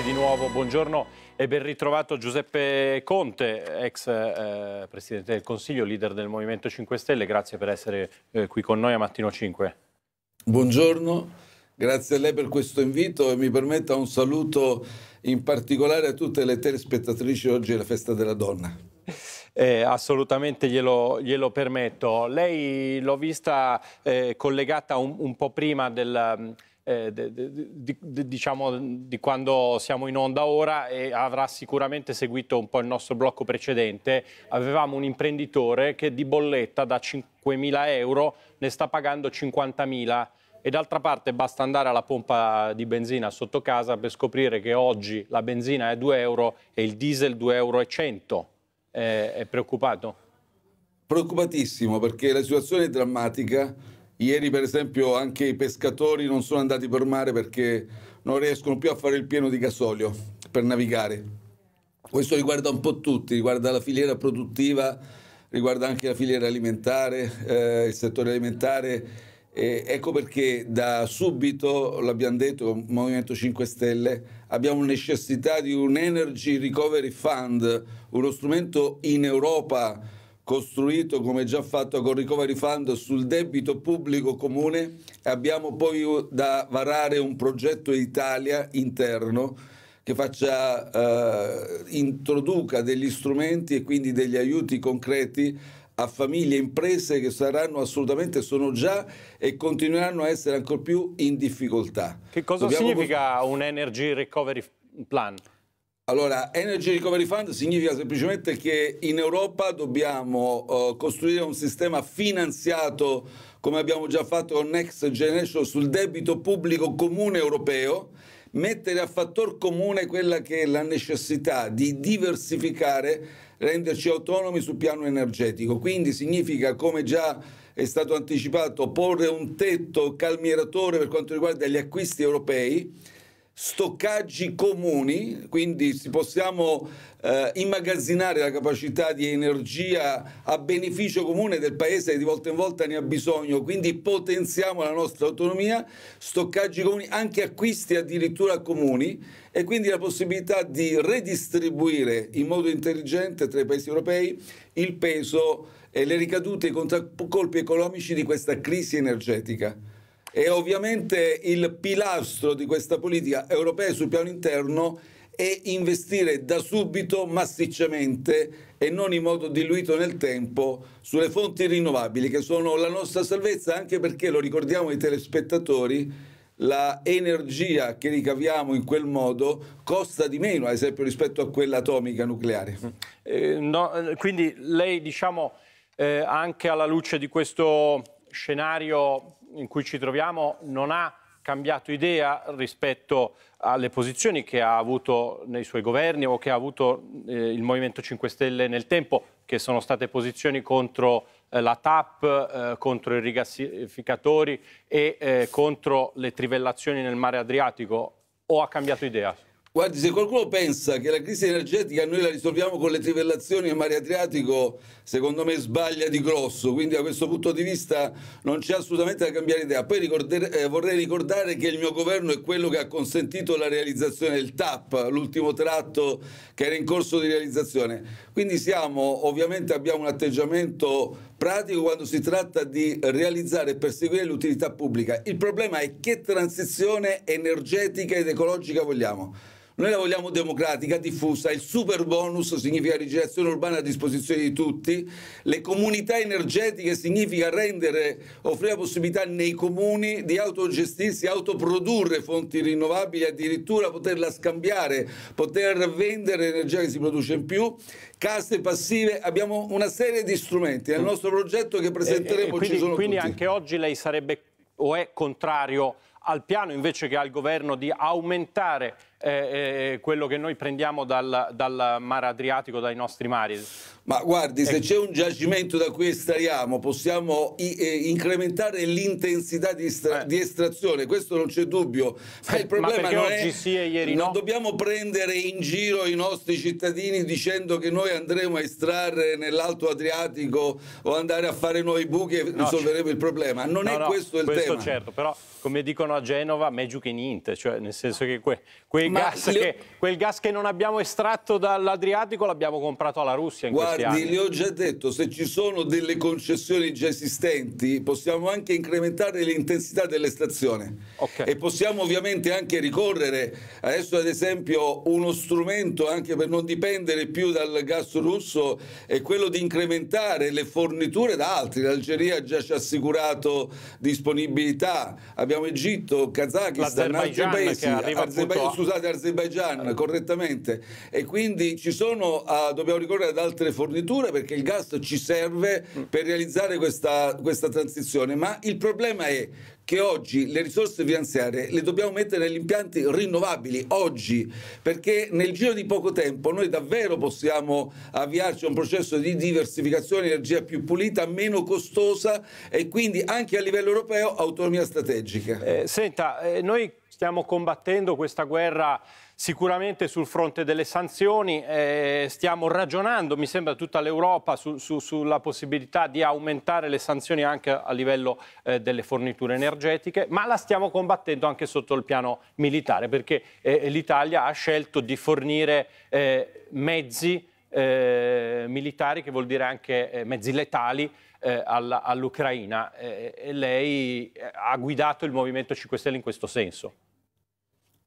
Di nuovo, buongiorno e ben ritrovato Giuseppe Conte, ex eh, Presidente del Consiglio, leader del Movimento 5 Stelle. Grazie per essere eh, qui con noi a Mattino 5. Buongiorno, grazie a lei per questo invito e mi permetta un saluto in particolare a tutte le telespettatrici oggi è la Festa della Donna. Eh, assolutamente glielo, glielo, permetto. Lei l'ho vista eh, collegata un, un, po' prima del eh, de, de, de, diciamo, di quando siamo in onda ora e avrà sicuramente seguito un po' il nostro blocco precedente, avevamo un imprenditore che di bolletta da 5.000 euro ne sta pagando 50.000 e d'altra parte basta andare alla pompa di benzina sotto casa per scoprire che oggi la benzina è 2 euro e il diesel 2,1 euro. Eh, è preoccupato? Preoccupatissimo perché la situazione è drammatica Ieri per esempio anche i pescatori non sono andati per mare perché non riescono più a fare il pieno di gasolio per navigare. Questo riguarda un po' tutti, riguarda la filiera produttiva, riguarda anche la filiera alimentare, eh, il settore alimentare. Eh, ecco perché da subito, l'abbiamo detto, il Movimento 5 Stelle, abbiamo necessità di un Energy Recovery Fund, uno strumento in Europa costruito come già fatto con Recovery Fund sul debito pubblico comune abbiamo poi da varare un progetto Italia interno che faccia, eh, introduca degli strumenti e quindi degli aiuti concreti a famiglie e imprese che saranno assolutamente, sono già e continueranno a essere ancora più in difficoltà. Che cosa Dobbiamo significa un Energy Recovery Plan? Allora, Energy Recovery Fund significa semplicemente che in Europa dobbiamo uh, costruire un sistema finanziato, come abbiamo già fatto con Next Generation, sul debito pubblico comune europeo, mettere a fattor comune quella che è la necessità di diversificare, renderci autonomi sul piano energetico. Quindi significa, come già è stato anticipato, porre un tetto calmieratore per quanto riguarda gli acquisti europei stoccaggi comuni, quindi possiamo eh, immagazzinare la capacità di energia a beneficio comune del paese che di volta in volta ne ha bisogno, quindi potenziamo la nostra autonomia, stoccaggi comuni, anche acquisti addirittura comuni e quindi la possibilità di redistribuire in modo intelligente tra i paesi europei il peso e le ricadute i contraccolpi economici di questa crisi energetica. E ovviamente il pilastro di questa politica europea sul piano interno è investire da subito massicciamente e non in modo diluito nel tempo sulle fonti rinnovabili che sono la nostra salvezza anche perché, lo ricordiamo ai telespettatori, la energia che ricaviamo in quel modo costa di meno, ad esempio, rispetto a quella atomica nucleare. Mm. Eh, no, eh, quindi lei, diciamo, eh, anche alla luce di questo scenario in cui ci troviamo non ha cambiato idea rispetto alle posizioni che ha avuto nei suoi governi o che ha avuto eh, il Movimento 5 Stelle nel tempo, che sono state posizioni contro eh, la TAP, eh, contro i rigassificatori e eh, contro le trivellazioni nel mare Adriatico, o ha cambiato idea? Guardi, se qualcuno pensa che la crisi energetica noi la risolviamo con le trivellazioni in mare Adriatico, secondo me sbaglia di grosso, quindi da questo punto di vista non c'è assolutamente da cambiare idea. Poi ricorder- eh, vorrei ricordare che il mio governo è quello che ha consentito la realizzazione del TAP, l'ultimo tratto che era in corso di realizzazione. Quindi siamo, ovviamente abbiamo un atteggiamento pratico quando si tratta di realizzare e perseguire l'utilità pubblica. Il problema è che transizione energetica ed ecologica vogliamo. Noi la vogliamo democratica, diffusa, il super bonus significa rigenerazione urbana a disposizione di tutti, le comunità energetiche significa rendere, offrire la possibilità nei comuni di autogestirsi, autoprodurre fonti rinnovabili, addirittura poterla scambiare, poter vendere l'energia che si produce in più, casse passive, abbiamo una serie di strumenti nel nostro progetto che presenteremo. E, e quindi, ci sono quindi tutti. anche oggi lei sarebbe o è contrario al piano invece che al governo di aumentare eh, quello che noi prendiamo dal, dal mare Adriatico, dai nostri mari. Ma guardi, se ecco. c'è un giacimento da cui estraiamo, possiamo eh, incrementare l'intensità di, estra eh. di, estrazione, questo non c'è dubbio. Ma il problema Ma non è sì ieri non no? dobbiamo prendere in giro i nostri cittadini dicendo che noi andremo a estrarre nell'Alto Adriatico o andare a fare nuovi buchi e no, risolveremo il problema. Non no, è questo il questo tema. Certo, però come dicono a Genova, meglio che niente, cioè nel senso che que, que, gas le... che, quel gas che non abbiamo estratto dall'Adriatico l'abbiamo comprato alla Russia in Guardi, questi anni. le ho già detto, se ci sono delle concessioni già esistenti possiamo anche incrementare l'intensità dell'estrazione okay. e possiamo ovviamente anche ricorrere adesso ad esempio uno strumento anche per non dipendere più dal gas russo è quello di incrementare le forniture da altri. L'Algeria già ci ha assicurato disponibilità, abbiamo Egitto, Kazakistan, altri paesi, Azerbaijan, scusate, di Azerbaijan, correttamente. E quindi ci sono, uh, dobbiamo ricorrere ad altre forniture perché il gas ci serve mm. per realizzare questa, questa transizione. Ma il problema è che oggi le risorse finanziarie le dobbiamo mettere negli impianti rinnovabili, oggi, perché nel giro di poco tempo noi davvero possiamo avviarci a un processo di diversificazione di energia più pulita, meno costosa e quindi anche a livello europeo autonomia strategica. Eh, senta, eh, noi Stiamo combattendo questa guerra sicuramente sul fronte delle sanzioni, eh, stiamo ragionando, mi sembra, tutta l'Europa su, su, sulla possibilità di aumentare le sanzioni anche a livello eh, delle forniture energetiche, ma la stiamo combattendo anche sotto il piano militare, perché eh, l'Italia ha scelto di fornire eh, mezzi eh, militari, che vuol dire anche eh, mezzi letali, eh, alla, all'Ucraina eh, e lei eh, ha guidato il Movimento 5 Stelle in questo senso.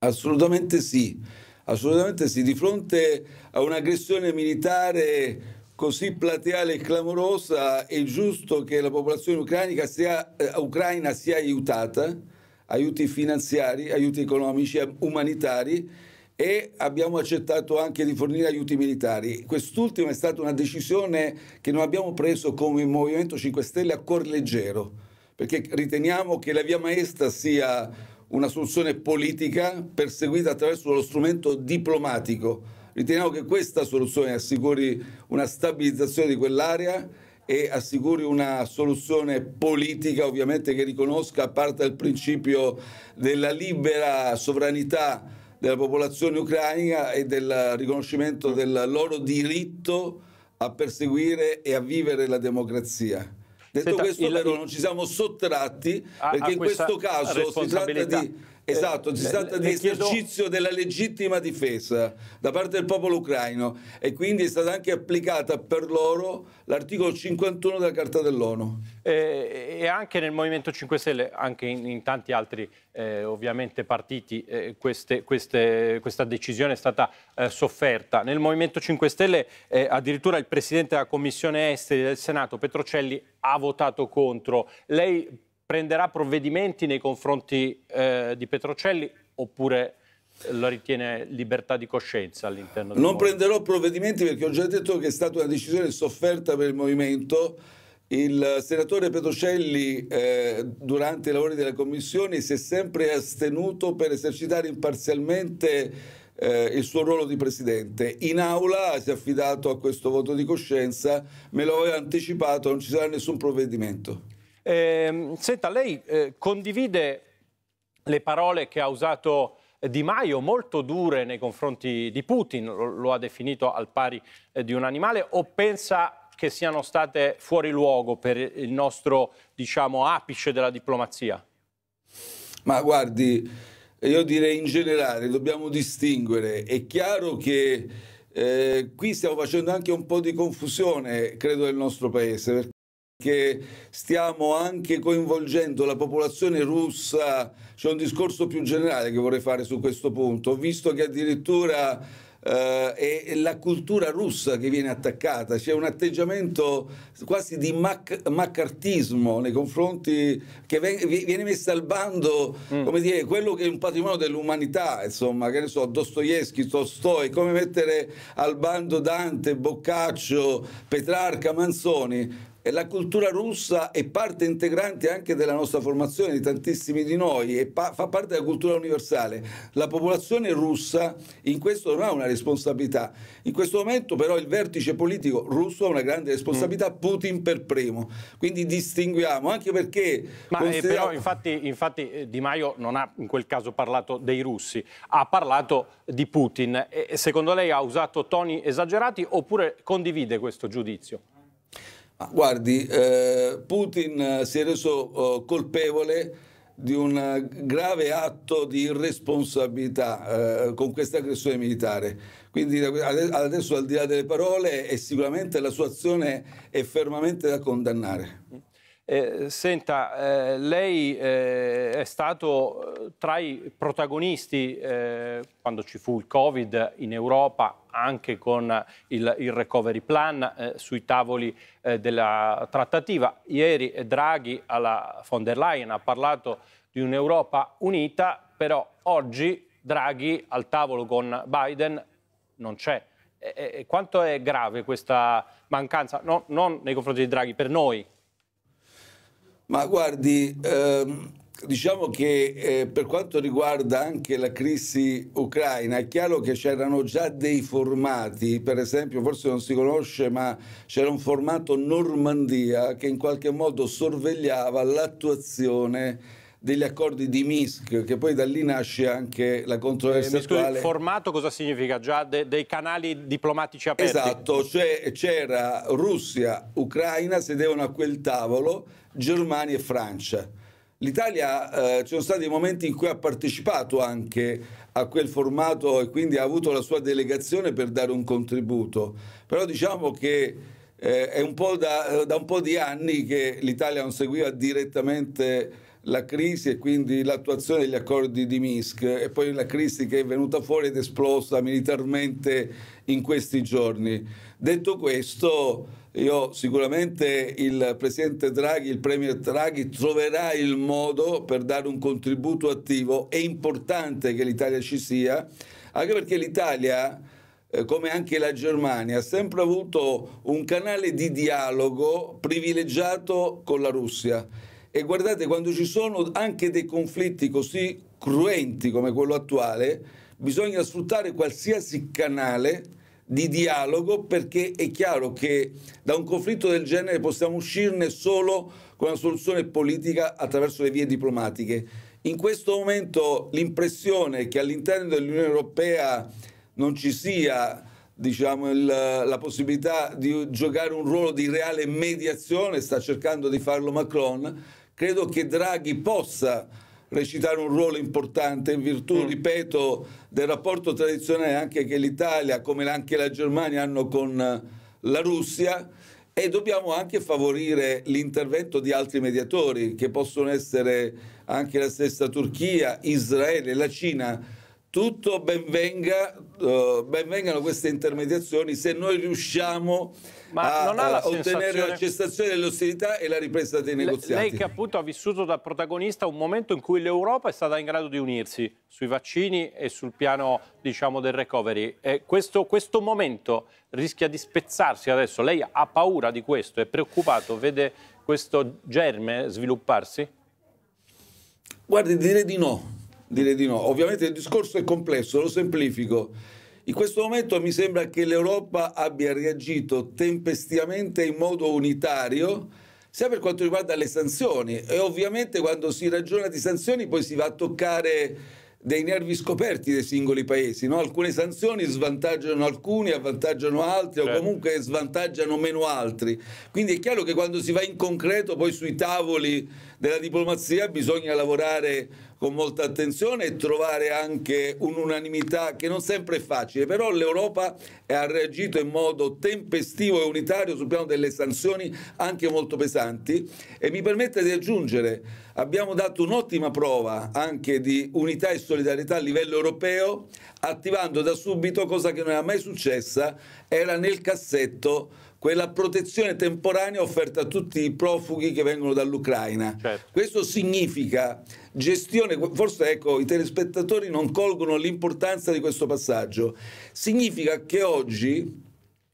Assolutamente sì, assolutamente sì. Di fronte a un'aggressione militare così plateale e clamorosa è giusto che la popolazione ucraina sia, eh, ucraina sia aiutata, aiuti finanziari, aiuti economici, umanitari e abbiamo accettato anche di fornire aiuti militari. Quest'ultima è stata una decisione che non abbiamo preso come Movimento 5 Stelle a cuor leggero, perché riteniamo che la via maestra sia una soluzione politica perseguita attraverso lo strumento diplomatico. Riteniamo che questa soluzione assicuri una stabilizzazione di quell'area e assicuri una soluzione politica ovviamente che riconosca parte del principio della libera sovranità della popolazione ucraina e del riconoscimento del loro diritto a perseguire e a vivere la democrazia. Detto Senta, questo, il, però, non ci siamo sottratti a, perché a in questo caso si tratta di Esatto, c'è eh, stato un esercizio della legittima difesa da parte del popolo ucraino e quindi è stata anche applicata per loro l'articolo 51 della Carta dell'ONU. Eh, e anche nel Movimento 5 Stelle, anche in, in tanti altri eh, ovviamente partiti, eh, queste, queste, questa decisione è stata eh, sofferta. Nel Movimento 5 Stelle addirittura il Presidente della Commissione Esteri del Senato, Petrocelli, ha votato contro. Lei prenderà provvedimenti nei confronti eh, di Petrocelli oppure la ritiene libertà di coscienza all'interno del Non prenderò provvedimenti perché ho già detto che è stata una decisione sofferta per il movimento. Il senatore Petrocelli eh, durante i lavori della Commissione si è sempre astenuto per esercitare imparzialmente eh, il suo ruolo di Presidente. In aula si è affidato a questo voto di coscienza, me lo aveva anticipato, non ci sarà nessun provvedimento. Eh, senta, lei eh, condivide le parole che ha usato Di Maio, molto dure nei confronti di Putin, lo, lo ha definito al pari eh, di un animale, o pensa che siano state fuori luogo per il nostro diciamo, apice della diplomazia? Ma guardi, io direi in generale, dobbiamo distinguere. È chiaro che eh, qui stiamo facendo anche un po' di confusione, credo, del nostro paese che stiamo anche coinvolgendo la popolazione russa, c'è un discorso più generale che vorrei fare su questo punto, Ho visto che addirittura eh, è la cultura russa che viene attaccata, c'è un atteggiamento quasi di mac- maccartismo nei confronti che viene messo al bando, mm. come dire, quello che è un patrimonio dell'umanità, insomma, che ne so, Dostoevsky, Tolstoi, come mettere al bando Dante, Boccaccio, Petrarca, Manzoni la cultura russa è parte integrante anche della nostra formazione, di tantissimi di noi, e pa fa parte della cultura universale. La popolazione russa in questo non ha una responsabilità. In questo momento però il vertice politico russo ha una grande responsabilità, mm. Putin per primo. Quindi distinguiamo, anche perché... Ma eh, consideriamo... però infatti, infatti, eh, Di Maio non ha in quel caso parlato dei russi, ha parlato di Putin. E secondo lei ha usato toni esagerati oppure condivide questo giudizio? Guardi, eh, Putin eh, si è reso eh, colpevole di un eh, grave atto di irresponsabilità eh, con questa aggressione militare. Quindi adesso al di là delle parole e sicuramente la sua azione è fermamente da condannare. Eh, senta, eh, lei eh, è stato eh, tra i protagonisti quando ci fu il Covid in Europa anche con il, il recovery plan eh, sui tavoli eh, della trattativa. Ieri Draghi alla von der Leyen ha parlato di un'Europa unita, però oggi Draghi al tavolo con Biden non c'è. E quanto è grave questa mancanza, no, non nei confronti di Draghi, per noi? Ma guardi, ehm, Diciamo che eh, per quanto riguarda anche la crisi ucraina, è chiaro che c'erano già dei formati, per esempio, forse non si conosce, ma c'era un formato Normandia che in qualche modo sorvegliava l'attuazione degli accordi di Minsk, che poi da lì nasce anche la controversia. Eh, il formato cosa significa? Già de dei canali diplomatici aperti? Esatto, cioè c'era Russia, Ucraina, sedevano a quel tavolo Germania e Francia L'Italia eh, ci sono stati momenti in cui ha partecipato anche a quel formato e quindi ha avuto la sua delegazione per dare un contributo, però diciamo che eh, è un po' da, eh, da, un po' di anni che l'Italia non seguiva direttamente la crisi e quindi l'attuazione degli accordi di Minsk e poi la crisi che è venuta fuori ed esplosa militarmente in questi giorni. Detto questo, io sicuramente il presidente Draghi, il premier Draghi troverà il modo per dare un contributo attivo. È importante che l'Italia ci sia, anche perché l'Italia, eh, come anche la Germania, ha sempre avuto un canale di dialogo privilegiato con la Russia. E guardate, quando ci sono anche dei conflitti così cruenti come quello attuale, bisogna sfruttare qualsiasi canale di dialogo perché è chiaro che da un conflitto del genere possiamo uscirne solo con una soluzione politica attraverso le vie diplomatiche. In questo momento l'impressione che all'interno dell'Unione Europea non ci sia diciamo, il, la possibilità di giocare un ruolo di reale mediazione, sta cercando di farlo Macron, credo che Draghi possa recitare un ruolo importante in virtù, mm. ripeto, del rapporto tradizionale anche che l'Italia, come anche la Germania, hanno con eh, la Russia e dobbiamo anche favorire l'intervento di altri mediatori che possono essere anche la stessa Turchia, Israele, la Cina tutto benvenga, eh, benvengano queste intermediazioni se noi riusciamo Ma a, la eh, ottenere la cessazione delle ostilità e la ripresa dei negoziati. lei che appunto ha vissuto da protagonista un momento in cui l'Europa è stata in grado di unirsi sui vaccini e sul piano diciamo, del recovery. Questo, questo, momento rischia di spezzarsi adesso. Lei ha paura di questo? È preoccupato? Vede questo germe svilupparsi? Guardi, direi di no direi di no. Ovviamente il discorso è complesso, lo semplifico. In questo momento mi sembra che l'Europa abbia reagito tempestivamente in modo unitario sia per quanto riguarda le sanzioni e ovviamente quando si ragiona di sanzioni poi si va a toccare dei nervi scoperti dei singoli paesi. No? Alcune sanzioni svantaggiano alcuni, avvantaggiano altri certo. o comunque svantaggiano meno altri. Quindi è chiaro che quando si va in concreto poi sui tavoli della diplomazia bisogna lavorare con molta attenzione e trovare anche un'unanimità che non sempre è facile, però l'Europa ha reagito in modo tempestivo e unitario sul piano delle sanzioni anche molto pesanti e mi permette di aggiungere Abbiamo dato un'ottima prova anche di unità e solidarietà a livello europeo, attivando da subito, cosa che non era mai successa, era nel cassetto quella protezione temporanea offerta a tutti i profughi che vengono dall'Ucraina. Certo. Questo significa gestione, forse ecco, i telespettatori non colgono l'importanza di questo passaggio, significa che oggi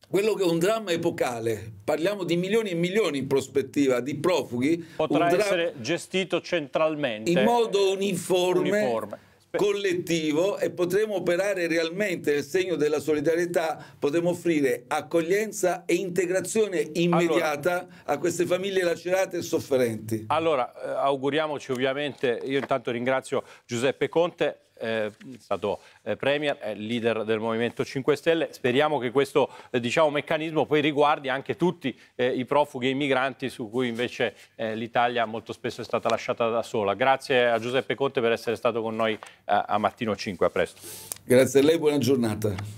quello che è un dramma epocale, parliamo di milioni e milioni in prospettiva di profughi, potrà essere gestito centralmente in modo uniforme, uniforme collettivo e potremo operare realmente nel segno della solidarietà, potremo offrire accoglienza e integrazione immediata allora, a queste famiglie lacerate e sofferenti. Allora, eh, auguriamoci ovviamente, io intanto ringrazio Giuseppe Conte, eh, è stato eh, Premier, è leader del Movimento 5 Stelle. Speriamo che questo eh, diciamo, meccanismo poi riguardi anche tutti eh, i profughi e i migranti su cui invece eh, l'Italia molto spesso è stata lasciata da sola. Grazie a Giuseppe Conte per essere stato con noi eh, a Mattino 5. A presto. Grazie a lei, buona giornata.